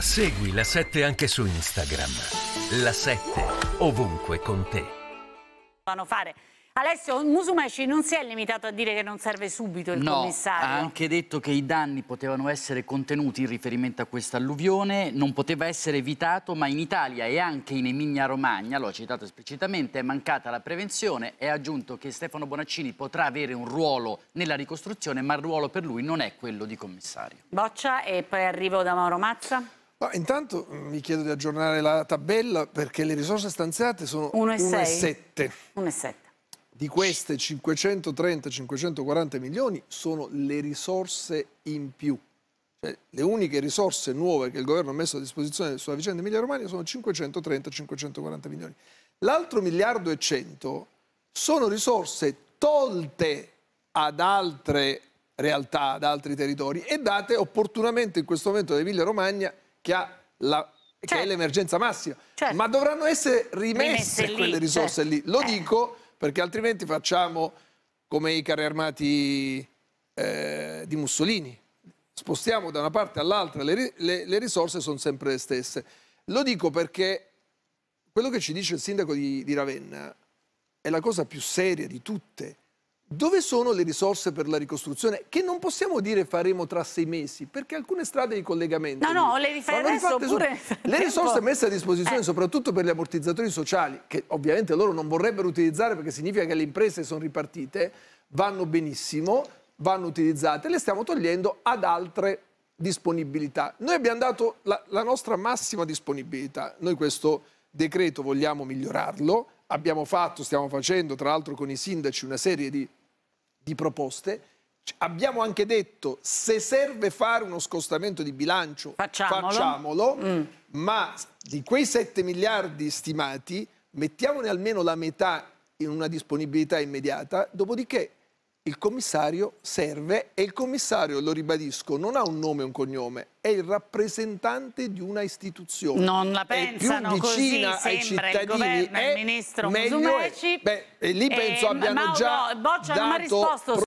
Segui la 7 anche su Instagram. La 7 ovunque con te. Vanno fare. Alessio Musumeci non si è limitato a dire che non serve subito il no, commissario. ha anche detto che i danni potevano essere contenuti in riferimento a questa alluvione, non poteva essere evitato, ma in Italia e anche in Emilia-Romagna, lo ha citato esplicitamente, è mancata la prevenzione e ha aggiunto che Stefano Bonaccini potrà avere un ruolo nella ricostruzione, ma il ruolo per lui non è quello di commissario. Boccia e poi arrivo da Mauro Mazza. Ma intanto mm, mi chiedo di aggiornare la tabella perché le risorse stanziate sono 1,7. Di queste 530-540 milioni sono le risorse in più. Cioè, le uniche risorse nuove che il governo ha messo a disposizione sulla vicenda Emilia-Romagna sono 530-540 milioni. L'altro miliardo e cento sono risorse tolte ad altre realtà, ad altri territori e date opportunamente in questo momento da Emilia Romagna che, la, certo. che è certo. l'emergenza massima. Certo. Ma dovranno essere rimesse, rimesse lì, quelle risorse certo. lì. Lo certo. eh. dico perché altrimenti facciamo come i carri armati eh, di Mussolini. Spostiamo da una parte all'altra, le, le, le, risorse sono sempre le stesse. Lo dico perché quello che ci dice il sindaco di, di Ravenna è la cosa più seria di tutte. Dove sono le risorse per la ricostruzione? Che non possiamo dire faremo tra sei mesi, perché alcune strade di collegamento... No, no, le, rifatte oppure... Su... le risorse messe a disposizione eh. soprattutto per gli ammortizzatori sociali, che ovviamente loro non vorrebbero utilizzare perché significa che le imprese sono ripartite, vanno benissimo, vanno utilizzate, le stiamo togliendo ad altre disponibilità. Noi abbiamo dato la, la nostra massima disponibilità, noi questo decreto vogliamo migliorarlo, abbiamo fatto, stiamo facendo tra l'altro con i sindaci una serie di di proposte. Abbiamo anche detto se serve fare uno scostamento di bilancio facciamolo, facciamolo mm. ma di quei 7 miliardi stimati mettiamone almeno la metà in una disponibilità immediata, dopodiché il commissario serve e il commissario, lo ribadisco, non ha un nome e un cognome, è il rappresentante di una istituzione. Non la pensano è più vicina così, ai cittadini, il governo, è il ministro Musumeci. Beh, e lì penso abbiano Mauro, già Boccia dato... non